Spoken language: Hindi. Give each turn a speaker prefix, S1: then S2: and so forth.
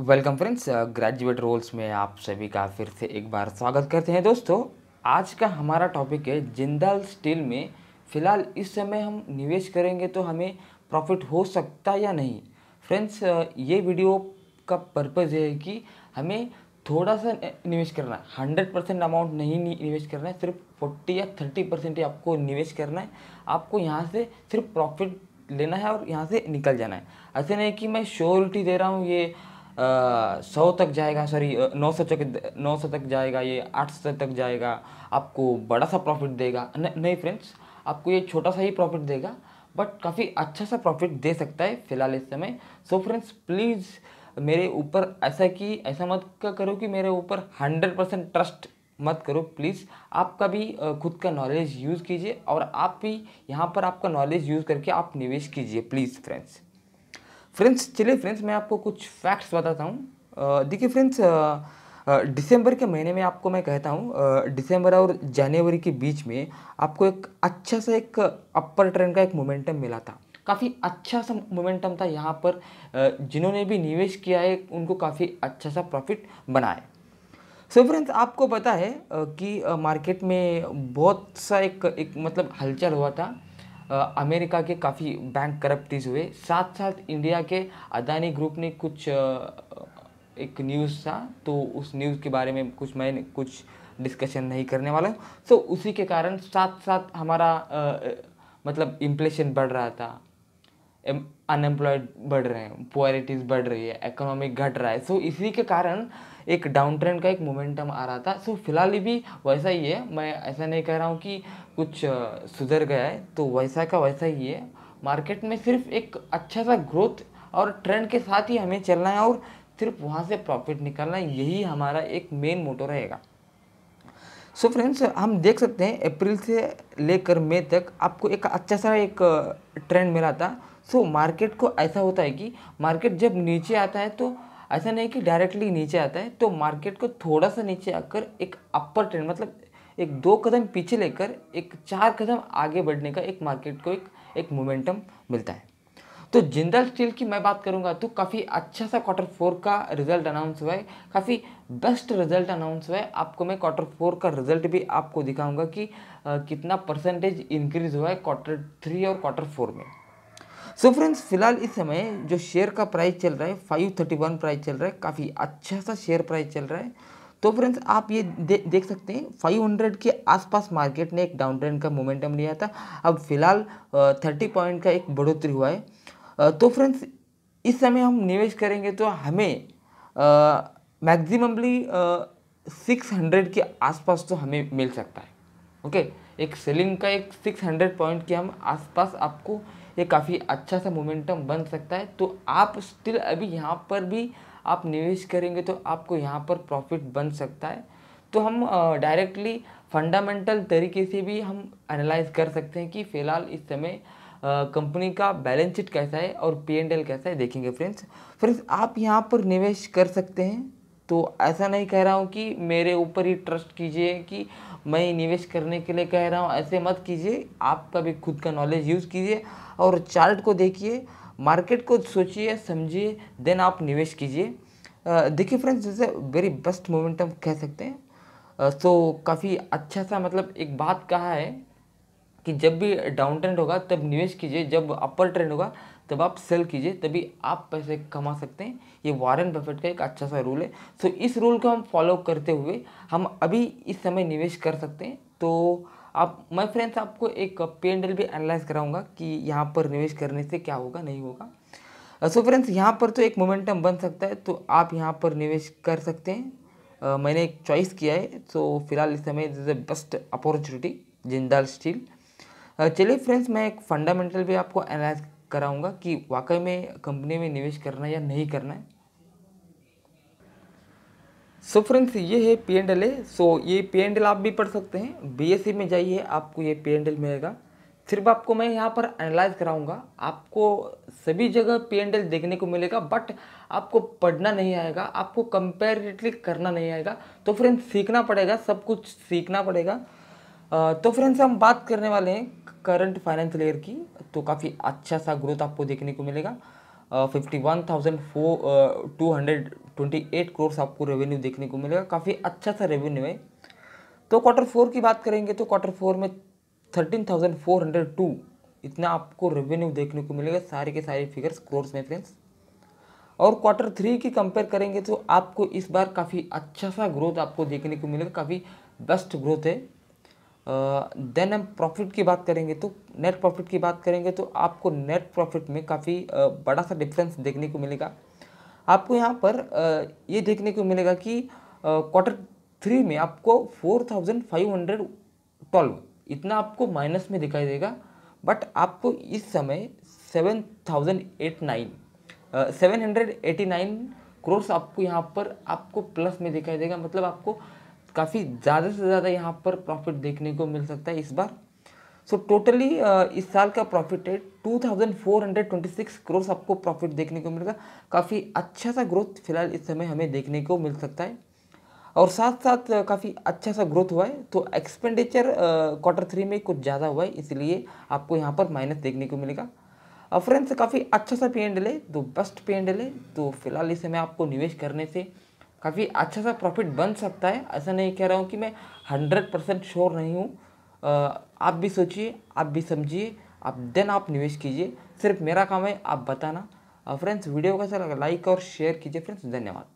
S1: वेलकम फ्रेंड्स ग्रेजुएट रोल्स में आप सभी का फिर से एक बार स्वागत करते हैं दोस्तों आज का हमारा टॉपिक है जिंदल स्टील में फ़िलहाल इस समय हम निवेश करेंगे तो हमें प्रॉफिट हो सकता या नहीं फ्रेंड्स uh, ये वीडियो का पर्पज़ ये है कि हमें थोड़ा सा निवेश करना है हंड्रेड परसेंट अमाउंट नहीं निवेश करना है सिर्फ फोर्टी या थर्टी परसेंट ही आपको निवेश करना है आपको यहाँ से सिर्फ प्रॉफिट लेना है और यहाँ से निकल जाना है ऐसे नहीं कि मैं श्योरिटी दे रहा हूँ ये सौ तक जाएगा सॉरी नौ सौ तक नौ सौ तक जाएगा ये आठ सौ तक जाएगा आपको बड़ा सा प्रॉफिट देगा न, नहीं फ्रेंड्स आपको ये छोटा सा ही प्रॉफिट देगा बट काफ़ी अच्छा सा प्रॉफिट दे सकता है फिलहाल इस समय सो फ्रेंड्स प्लीज़ मेरे ऊपर ऐसा कि ऐसा मत करो कि मेरे ऊपर हंड्रेड परसेंट ट्रस्ट मत करो प्लीज़ आपका भी खुद का नॉलेज यूज़ कीजिए और आप भी यहाँ पर आपका नॉलेज यूज़ करके आप निवेश कीजिए प्लीज़ फ्रेंड्स फ्रेंड्स चलिए फ्रेंड्स मैं आपको कुछ फैक्ट्स बताता हूँ देखिए फ्रेंड्स दिसंबर के महीने में आपको मैं कहता हूँ दिसंबर और जनवरी के बीच में आपको एक अच्छा सा एक अपर ट्रेंड का एक मोमेंटम मिला था काफ़ी अच्छा सा मोमेंटम था यहाँ पर जिन्होंने भी निवेश किया है उनको काफ़ी अच्छा सा प्रॉफिट बना है सो so फ्रेंड्स आपको पता है कि मार्केट में बहुत सा एक एक मतलब हलचल हुआ था अमेरिका के काफ़ी बैंक करप्टीज हुए साथ साथ इंडिया के अदानी ग्रुप ने कुछ एक न्यूज़ था तो उस न्यूज़ के बारे में कुछ मैं कुछ डिस्कशन नहीं करने वाला सो उसी के कारण साथ साथ हमारा आ, मतलब इम्प्लेशन बढ़ रहा था अनएम्प्लॉयड बढ़ रहे हैं पोअरिटीज बढ़ रही है इकोनॉमिक घट रहा है सो so, इसी के कारण एक डाउन ट्रेंड का एक मोमेंटम आ रहा था सो so, फिलहाल भी वैसा ही है मैं ऐसा नहीं कह रहा हूँ कि कुछ सुधर गया है तो वैसा का वैसा ही है मार्केट में सिर्फ एक अच्छा सा ग्रोथ और ट्रेंड के साथ ही हमें चलना है और सिर्फ वहाँ से प्रॉफिट निकालना यही हमारा एक मेन मोटो रहेगा सो so फ्रेंड्स हम देख सकते हैं अप्रैल से लेकर मई तक आपको एक अच्छा सा एक ट्रेंड मिला था सो so, मार्केट को ऐसा होता है कि मार्केट जब नीचे आता है तो ऐसा नहीं कि डायरेक्टली नीचे आता है तो मार्केट को थोड़ा सा नीचे आकर एक अपर ट्रेंड मतलब एक दो कदम पीछे लेकर एक चार कदम आगे बढ़ने का एक मार्केट को एक एक मोमेंटम मिलता है तो जिंदल स्टील की मैं बात करूंगा तो काफ़ी अच्छा सा क्वार्टर फोर का रिजल्ट अनाउंस हुआ है काफ़ी बेस्ट रिजल्ट अनाउंस हुआ है आपको मैं क्वार्टर फोर का रिजल्ट भी आपको दिखाऊंगा कि आ, कितना परसेंटेज इंक्रीज हुआ है क्वार्टर थ्री और क्वार्टर फोर में सो so फ्रेंड्स फिलहाल इस समय जो शेयर का प्राइस चल रहा है फाइव थर्टी वन प्राइस चल रहा है काफ़ी अच्छा सा शेयर प्राइस चल रहा है तो फ्रेंड्स आप ये दे, देख सकते हैं फाइव हंड्रेड के आसपास मार्केट ने एक डाउन ट्रेंड का मोमेंटम लिया था अब फिलहाल थर्टी पॉइंट का एक बढ़ोतरी हुआ है तो फ्रेंड्स इस समय हम निवेश करेंगे तो हमें मैक्सिममली सिक्स हंड्रेड के आसपास तो हमें मिल सकता है ओके okay? एक सेलिंग का एक सिक्स हंड्रेड पॉइंट के हम आसपास आपको ये काफ़ी अच्छा सा मोमेंटम बन सकता है तो आप स्टिल अभी यहाँ पर भी आप निवेश करेंगे तो आपको यहाँ पर प्रॉफिट बन सकता है तो हम डायरेक्टली फंडामेंटल तरीके से भी हम एनालाइज कर सकते हैं कि फ़िलहाल इस समय कंपनी का बैलेंस शीट कैसा है और पी एंड एल कैसा है देखेंगे फ्रेंड्स फ्रेंड्स आप यहाँ पर निवेश कर सकते हैं तो ऐसा नहीं कह रहा हूँ कि मेरे ऊपर ही ट्रस्ट कीजिए कि मैं निवेश करने के लिए कह रहा हूँ ऐसे मत कीजिए आपका भी खुद का नॉलेज यूज़ कीजिए और चार्ट को देखिए मार्केट को सोचिए समझिए देन आप निवेश कीजिए देखिए फ्रेंड्स जैसे वेरी बेस्ट मोमेंटम कह सकते हैं सो so, काफ़ी अच्छा सा मतलब एक बात कहा है कि जब भी डाउन ट्रेंड होगा तब निवेश कीजिए जब अपर ट्रेंड होगा तब आप सेल कीजिए तभी आप पैसे कमा सकते हैं ये वारेन बफेट का एक अच्छा सा रूल है सो इस रूल को हम फॉलो करते हुए हम अभी इस समय निवेश कर सकते हैं तो आप मैं फ्रेंड्स आपको एक पी एंड एल भी एनालाइज कराऊंगा कि यहाँ पर निवेश करने से क्या होगा नहीं होगा सो uh, फ्रेंड्स यहाँ पर तो एक मोमेंटम बन सकता है तो आप यहाँ पर निवेश कर सकते हैं uh, मैंने एक चॉइस किया है तो फिलहाल इस समय is the best opportunity Jindal steel चलिए फ्रेंड्स मैं एक फंडामेंटल भी आपको एनालाइज कराऊंगा कि वाकई में कंपनी में निवेश करना है या नहीं करना है सो so फ्रेंड्स ये है पी एंड एल ए सो ये पी एंड एल आप भी पढ़ सकते हैं बीएससी e में जाइए आपको ये पी एंड एल मिलेगा सिर्फ आपको मैं यहाँ पर एनालाइज कराऊंगा आपको सभी जगह पी एंड एल देखने को मिलेगा बट आपको पढ़ना नहीं आएगा आपको कंपेरेटिवली करना नहीं आएगा तो फ्रेंड्स सीखना पड़ेगा सब कुछ सीखना पड़ेगा तो फ्रेंड्स हम बात करने वाले हैं करंट फाइनेंस लेयर की तो काफ़ी अच्छा सा ग्रोथ आपको देखने को मिलेगा fifty one thousand four two hundred twenty eight crores आपको रेवेन्यू देखने को मिलेगा काफ़ी अच्छा सा रेवेन्यू है तो क्वार्टर फोर की बात करेंगे तो क्वार्टर फोर में thirteen thousand four hundred two इतना आपको रेवेन्यू देखने को मिलेगा सारे के सारे फिगर्स क्रोर्स में फ्रेंड्स और क्वार्टर थ्री की कंपेयर करेंगे तो आपको इस बार काफ़ी अच्छा सा ग्रोथ आपको देखने को मिलेगा काफ़ी बेस्ट ग्रोथ है देन हम प्रॉफिट की बात करेंगे तो नेट प्रॉफिट की बात करेंगे तो आपको नेट प्रॉफिट में काफ़ी बड़ा सा डिफरेंस देखने को मिलेगा आपको यहाँ पर ये देखने को मिलेगा कि क्वार्टर थ्री में आपको four thousand five hundred twelve इतना आपको माइनस में दिखाई देगा बट आपको इस समय seven thousand eight nine seven hundred eighty nine crores आपको यहाँ पर आपको प्लस में दिखाई देगा मतलब आपको काफ़ी ज़्यादा से ज़्यादा यहाँ पर प्रॉफिट देखने को मिल सकता है इस बार सो so, टोटली uh, इस साल का प्रॉफिट है 2426 करोड़ आपको प्रॉफिट देखने को मिलेगा काफ़ी अच्छा सा ग्रोथ फिलहाल इस समय हमें देखने को मिल सकता है और साथ साथ uh, काफ़ी अच्छा सा ग्रोथ हुआ है तो एक्सपेंडिचर क्वार्टर थ्री में कुछ ज़्यादा हुआ है इसलिए आपको यहाँ पर माइनस देखने को मिलेगा और फ्रेंड्स काफ़ी अच्छा सा पी एंड ले तो बेस्ट पी एंड ले तो फिलहाल इस समय आपको निवेश करने से काफ़ी अच्छा सा प्रॉफिट बन सकता है ऐसा नहीं कह रहा हूँ कि मैं हंड्रेड परसेंट श्योर नहीं हूँ आप भी सोचिए आप भी समझिए आप देन आप निवेश कीजिए सिर्फ मेरा काम है आप बताना फ्रेंड्स वीडियो को सर लाइक और शेयर कीजिए फ्रेंड्स धन्यवाद